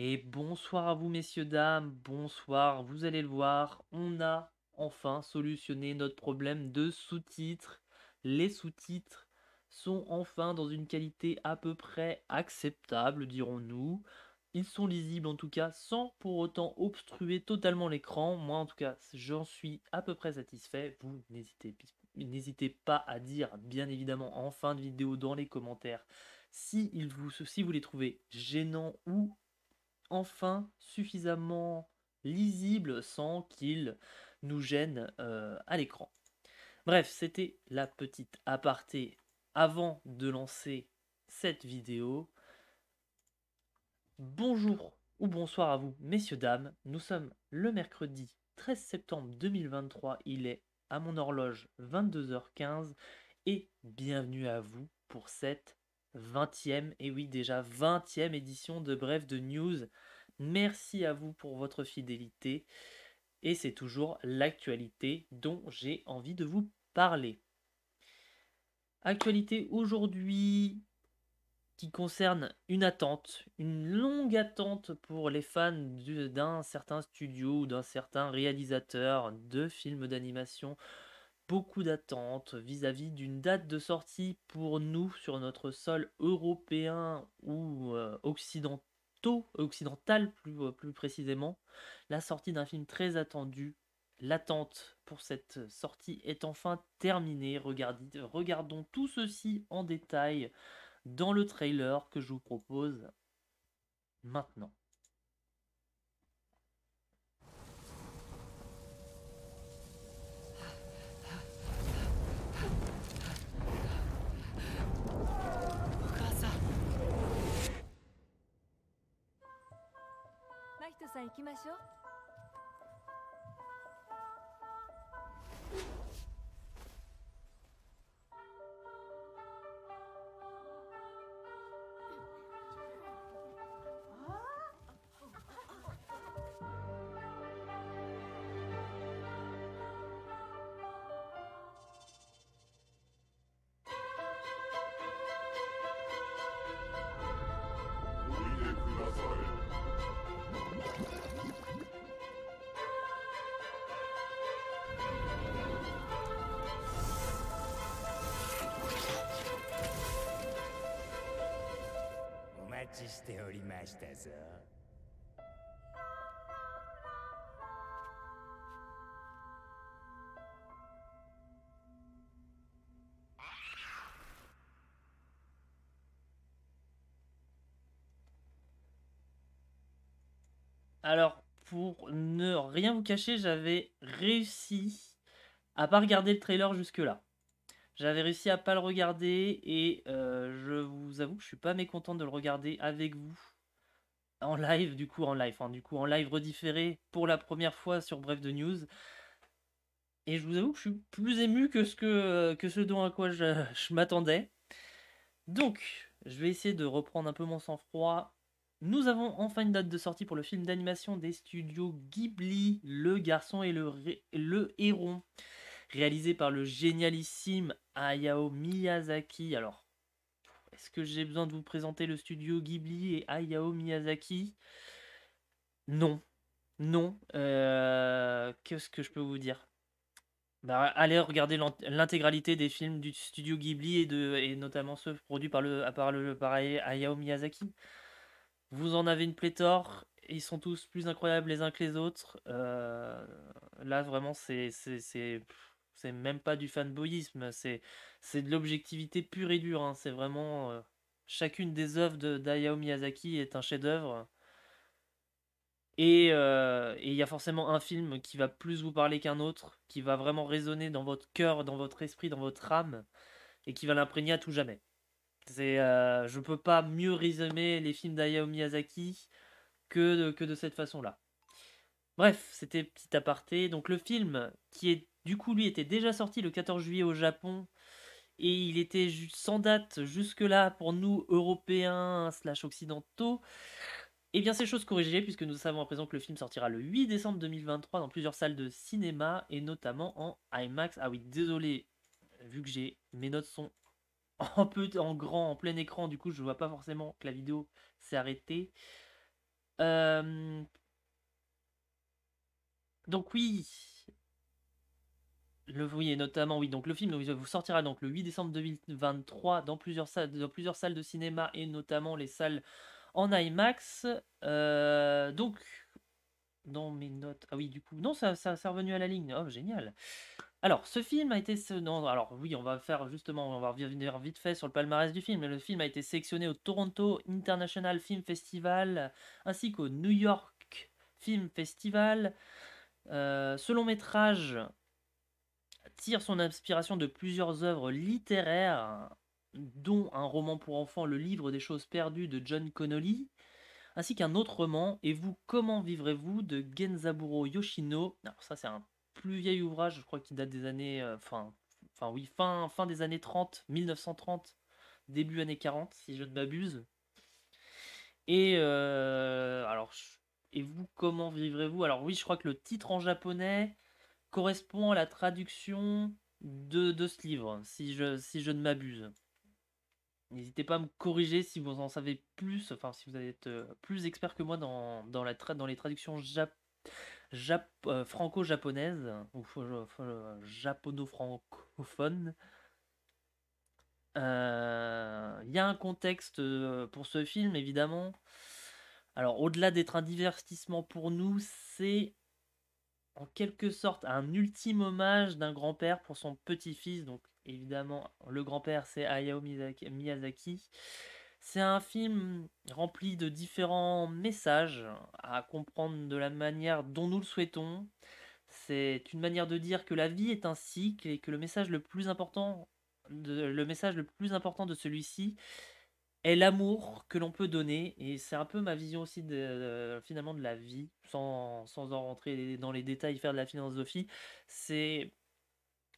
Et bonsoir à vous messieurs, dames, bonsoir, vous allez le voir, on a enfin solutionné notre problème de sous-titres. Les sous-titres sont enfin dans une qualité à peu près acceptable, dirons-nous. Ils sont lisibles en tout cas sans pour autant obstruer totalement l'écran. Moi en tout cas j'en suis à peu près satisfait. Vous n'hésitez pas à dire bien évidemment en fin de vidéo dans les commentaires si, vous, vous les trouvez gênants ou enfin suffisamment lisible sans qu'il nous gêne euh, à l'écran. Bref, c'était la petite aparté avant de lancer cette vidéo. Bonjour ou bonsoir à vous, messieurs, dames. Nous sommes le mercredi 13 septembre 2023. Il est à mon horloge 22h15 et bienvenue à vous pour cette 20e, et oui déjà 20e édition de Bref de News. Merci à vous pour votre fidélité et c'est toujours l'actualité dont j'ai envie de vous parler. Actualité aujourd'hui qui concerne une attente, une longue attente pour les fans d'un certain studio ou d'un certain réalisateur de films d'animation beaucoup d'attentes vis-à-vis d'une date de sortie pour nous sur notre sol européen ou euh, occidentaux, occidental plus, euh, plus précisément. La sortie d'un film très attendu. L'attente pour cette sortie est enfin terminée. regardons tout ceci en détail dans le trailer que je vous propose maintenant. さん行きましょう Hein. Alors, pour ne rien vous cacher, j'avais réussi à pas regarder le trailer jusque-là. J'avais réussi à pas le regarder et euh, je vous avoue que je suis pas mécontent de le regarder avec vous en live, du coup en live, hein, du coup en live redifféré pour la première fois sur Bref de News. Et je vous avoue que je suis plus ému que ce, que, que ce dont à quoi je, m'attendais. Donc, je vais essayer de reprendre un peu mon sang-froid. Nous avons enfin une date de sortie pour le film d'animation des studios Ghibli, Le Garçon et le, le Héron, réalisé par le génialissime Hayao Miyazaki. Alors, est-ce que j'ai besoin de vous présenter le studio Ghibli et Hayao Miyazaki Non. Non. Euh, qu'est-ce que je peux vous dire bah, Allez regarder l'intégralité des films du studio Ghibli et, notamment ceux produits par, le, le, pareil Hayao Miyazaki. Vous en avez une pléthore. Ils sont tous plus incroyables les uns que les autres. Euh, là, vraiment, c'est c'est même pas du fanboyisme, c'est, c'est de l'objectivité pure et dure. Hein. C'est vraiment. Euh, chacune des œuvres de d'Ayao Miyazaki est un chef-d'œuvre. Euh, et il y a forcément un film qui va plus vous parler qu'un autre, qui va vraiment résonner dans votre cœur, dans votre esprit, dans votre âme, et qui va l'imprégner à tout jamais. C'est, ne euh, je peux pas mieux résumer les films d'Ayao Miyazaki que que de cette façon-là. Bref, c'était petit aparté. Donc le film, qui est du coup lui était déjà sorti le 14 juillet au Japon, et il était sans date jusque-là pour nous Européens slash occidentaux. Eh bien, c'est chose corrigée, puisque nous savons à présent que le film sortira le 8 décembre 2023 dans plusieurs salles de cinéma, et notamment en IMAX. Ah oui, désolé, vu que j'ai mes notes sont un peu, en grand, en plein écran, du coup, je vois pas forcément que la vidéo s'est arrêtée. Euh, donc oui, le, notamment, oui, donc le film vous sortira donc le 8 décembre 2023 dans plusieurs salles, dans plusieurs salles de cinéma et notamment les salles en IMAX. Euh, donc, dans mes notes, ah oui, du coup, non, ça, ça, revenu à la ligne. Oh, génial. Alors, ce film a été. Non, alors, oui, on va faire justement, on va revenir vite fait sur le palmarès du film. Le film a été sélectionné au Toronto International Film Festival ainsi qu'au New York Film Festival ce euh, long métrage tire son inspiration de plusieurs œuvres littéraires, dont un roman pour enfants, Le livre des choses perdues de John Connolly, ainsi qu'un autre roman, Et vous, comment vivrez-vous de Genzaburo Yoshino. Alors ça c'est un plus vieil ouvrage, je crois qu'il date des années... Euh, enfin oui, fin, fin des années 30, 1930, début années 40, si je ne m'abuse. Et euh, alors, et vous, comment vivrez-vous Alors oui, je crois que le titre en japonais correspond à la traduction de, ce livre, si je, si je ne m'abuse. N'hésitez pas à me corriger si vous en savez plus, enfin si vous êtes euh, plus expert que moi dans, la dans les traductions jap euh, franco-japonaises ou euh, japono-francophone. Il y a un contexte pour ce film, évidemment. Alors, au-delà d'être un divertissement pour nous, c'est en quelque sorte un ultime hommage d'un grand-père pour son petit-fils. Donc, évidemment, le grand-père, c'est Hayao Miyazaki. C'est un film rempli de différents messages à comprendre de la manière dont nous le souhaitons. C'est une manière de dire que la vie est un cycle et que le message le plus important de, le message le plus important de celui-ci est l'amour que l'on peut donner. Et c'est un peu ma vision aussi de, euh, finalement de la vie, sans, en rentrer dans les détails, faire de la philosophie. C'est.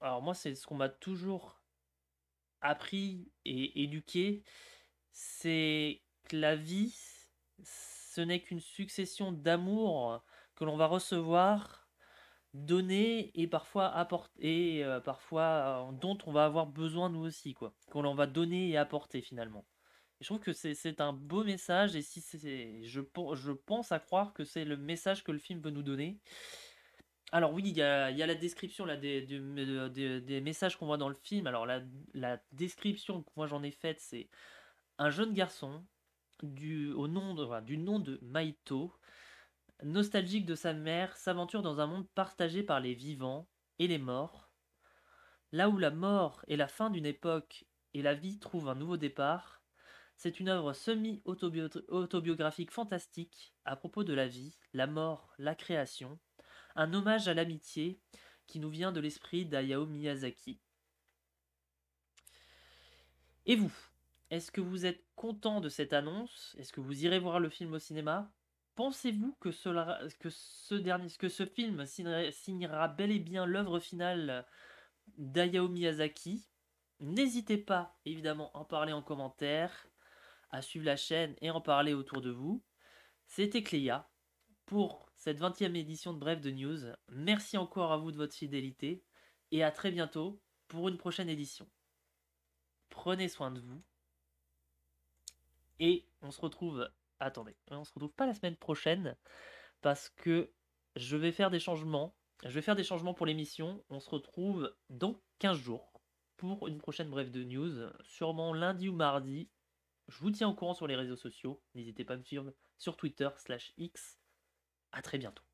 Alors, moi, c'est ce qu'on m'a toujours appris et éduqué. C'est que la vie, ce n'est qu'une succession d'amour que l'on va recevoir donner et parfois apporter et euh, parfois euh, dont on va avoir besoin nous aussi quoi qu'on en va donner et apporter finalement je trouve que c'est un beau message et si c'est je, je pense à croire que c'est le message que le film veut nous donner. Alors oui, il y a, la description là, des, messages qu'on voit dans le film. Alors la, description que moi j'en ai faite, c'est un jeune garçon du, au nom du nom de Maito, nostalgique de sa mère, s'aventure dans un monde partagé par les vivants et les morts. Là où la mort est la fin d'une époque et la vie trouve un nouveau départ, c'est une œuvre semi-autobiographique fantastique à propos de la vie, la mort, la création, un hommage à l'amitié qui nous vient de l'esprit d'Ayao Miyazaki. Et vous Est-ce que vous êtes content de cette annonce Est-ce que vous irez voir le film au cinéma Pensez-vous que, ce film signera, signera bel et bien l'œuvre finale d'Ayao Miyazaki N'hésitez pas évidemment à en parler en commentaire à suivre la chaîne et en parler autour de vous. C'était Cléa pour cette 20e édition de Bref de News. Merci encore à vous de votre fidélité et à très bientôt pour une prochaine édition. Prenez soin de vous. Et on se retrouve. Attendez, on se retrouve pas la semaine prochaine parce que je vais faire des changements. Je vais faire des changements pour l'émission. On se retrouve dans 15 jours pour une prochaine brève de news, sûrement lundi ou mardi. Je vous tiens au courant sur les réseaux sociaux. N'hésitez pas à me suivre sur Twitter slash X. À très bientôt.